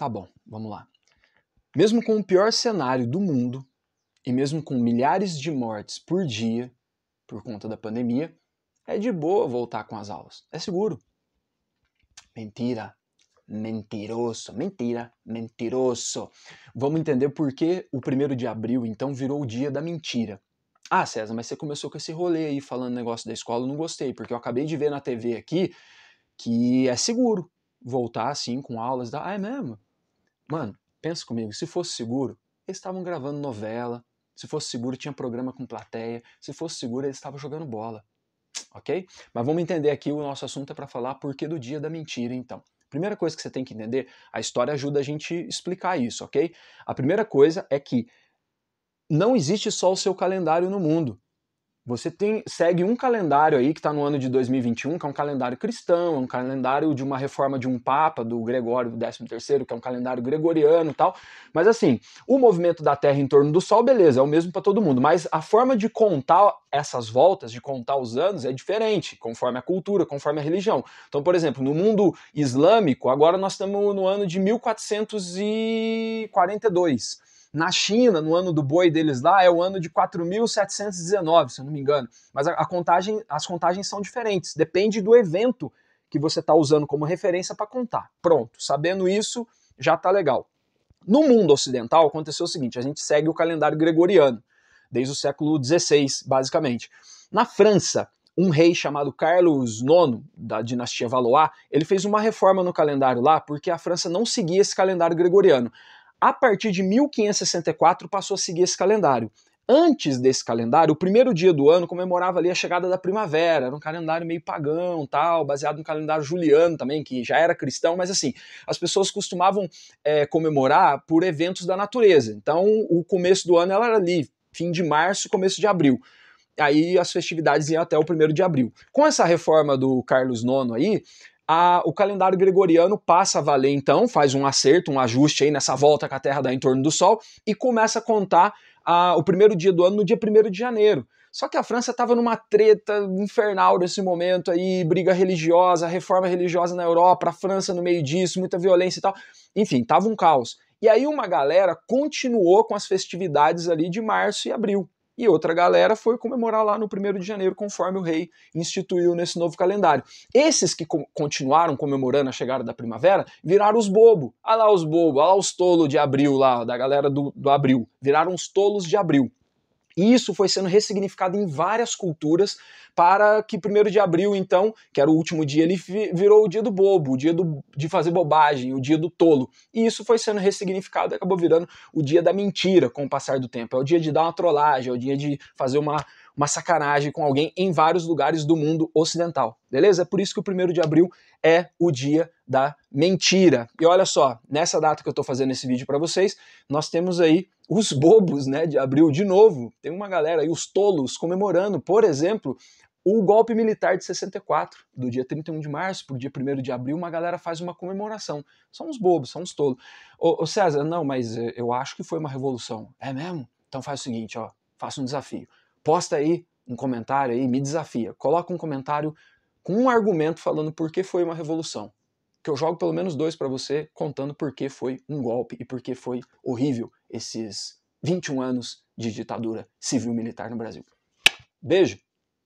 Tá bom, vamos lá. Mesmo com o pior cenário do mundo, e mesmo com milhares de mortes por dia por conta da pandemia, é de boa voltar com as aulas. É seguro. Mentira. Mentiroso, mentira, mentiroso. Vamos entender por que o primeiro de abril então virou o dia da mentira. Ah, César, mas você começou com esse rolê aí falando negócio da escola, eu não gostei, porque eu acabei de ver na TV aqui que é seguro voltar assim com aulas. Da... Ah, é mesmo? Mano, pensa comigo, se fosse seguro, eles estavam gravando novela, se fosse seguro, tinha programa com plateia, se fosse seguro, eles estavam jogando bola. Ok? Mas vamos entender aqui o nosso assunto é para falar porque do dia da mentira, então. Primeira coisa que você tem que entender, a história ajuda a gente explicar isso, ok? A primeira coisa é que não existe só o seu calendário no mundo. Você tem, segue um calendário aí que está no ano de 2021, que é um calendário cristão, é um calendário de uma reforma de um papa, do Gregório XIII, que é um calendário gregoriano e tal. Mas assim, o movimento da Terra em torno do Sol, beleza, é o mesmo para todo mundo. Mas a forma de contar essas voltas, de contar os anos, é diferente, conforme a cultura, conforme a religião. Então, por exemplo, no mundo islâmico, agora nós estamos no ano de 1442. Na China, no ano do boi deles lá, é o ano de 4.719, se eu não me engano. Mas a, a contagem, as contagens são diferentes, depende do evento que você está usando como referência para contar. Pronto, sabendo isso, já está legal. No mundo ocidental aconteceu o seguinte: a gente segue o calendário gregoriano, desde o século XVI, basicamente. Na França, um rei chamado Carlos IX, da dinastia Valois, ele fez uma reforma no calendário lá, porque a França não seguia esse calendário gregoriano a partir de 1564 passou a seguir esse calendário. Antes desse calendário, o primeiro dia do ano comemorava ali a chegada da primavera, era um calendário meio pagão, tal, baseado no calendário juliano também, que já era cristão, mas assim, as pessoas costumavam é, comemorar por eventos da natureza. Então, o começo do ano era ali, fim de março, começo de abril aí as festividades iam até o primeiro de abril. Com essa reforma do Carlos IX aí, a, o calendário gregoriano passa a valer então, faz um acerto, um ajuste aí nessa volta que a Terra dá em torno do Sol e começa a contar a, o primeiro dia do ano no dia 1 de janeiro. Só que a França estava numa treta infernal nesse momento aí, briga religiosa, reforma religiosa na Europa, a França no meio disso, muita violência e tal. Enfim, tava um caos. E aí uma galera continuou com as festividades ali de março e abril e outra galera foi comemorar lá no 1 de janeiro, conforme o rei instituiu nesse novo calendário. Esses que continuaram comemorando a chegada da primavera viraram os bobo. Ah lá os bobo, ah lá os tolos de abril, lá, da galera do, do abril. Viraram os tolos de abril. E isso foi sendo ressignificado em várias culturas para que 1 de abril, então, que era o último dia, ele virou o dia do bobo, o dia do, de fazer bobagem, o dia do tolo. E isso foi sendo ressignificado e acabou virando o dia da mentira com o passar do tempo. É o dia de dar uma trollagem, é o dia de fazer uma, uma sacanagem com alguém em vários lugares do mundo ocidental, beleza? É por isso que o primeiro de abril é o dia da mentira. E olha só, nessa data que eu estou fazendo esse vídeo para vocês, nós temos aí os bobos, né, de abril de novo. Tem uma galera aí, os tolos, comemorando, por exemplo, o golpe militar de 64, do dia 31 de março para o dia 1 de abril, uma galera faz uma comemoração. São uns bobos, são uns tolos. Ô, ô, César, não, mas eh, eu acho que foi uma revolução. É mesmo? Então faz o seguinte, ó, faça um desafio. Posta aí um comentário aí, me desafia. Coloca um comentário com um argumento falando por que foi uma revolução. Que eu jogo pelo menos dois para você contando por que foi um golpe e por que foi horrível esses 21 anos de ditadura civil-militar no Brasil. Beijo!